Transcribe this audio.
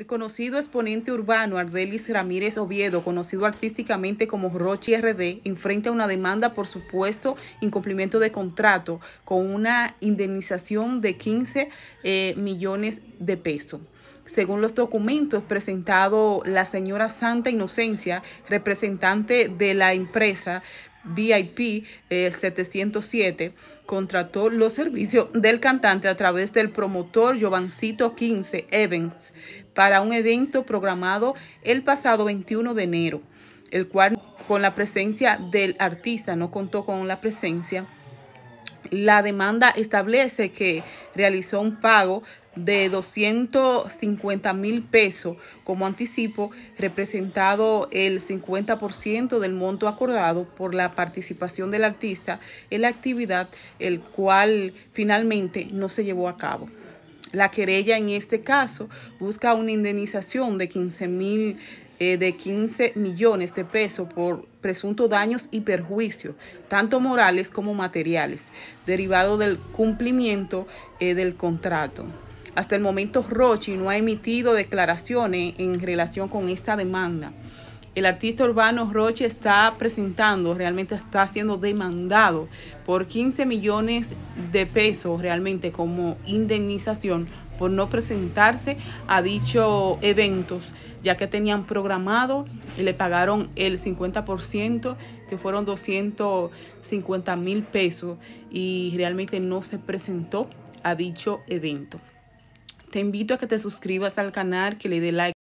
El conocido exponente urbano Ardelis Ramírez Oviedo, conocido artísticamente como Rochi RD, enfrenta una demanda por supuesto incumplimiento de contrato con una indemnización de 15 eh, millones de pesos. Según los documentos presentados, la señora Santa Inocencia, representante de la empresa, VIP 707 eh, contrató los servicios del cantante a través del promotor Giovancito 15 Evans para un evento programado el pasado 21 de enero, el cual con la presencia del artista no contó con la presencia la demanda establece que realizó un pago de 250 mil pesos como anticipo, representado el 50% del monto acordado por la participación del artista en la actividad, el cual finalmente no se llevó a cabo. La querella en este caso busca una indemnización de 15 mil pesos. Eh, de 15 millones de pesos por presuntos daños y perjuicios, tanto morales como materiales, derivado del cumplimiento eh, del contrato. Hasta el momento, Roche no ha emitido declaraciones en relación con esta demanda. El artista urbano Roche está presentando, realmente está siendo demandado por 15 millones de pesos realmente como indemnización por no presentarse a dicho eventos, ya que tenían programado y le pagaron el 50%, que fueron 250 mil pesos, y realmente no se presentó a dicho evento. Te invito a que te suscribas al canal, que le dé like.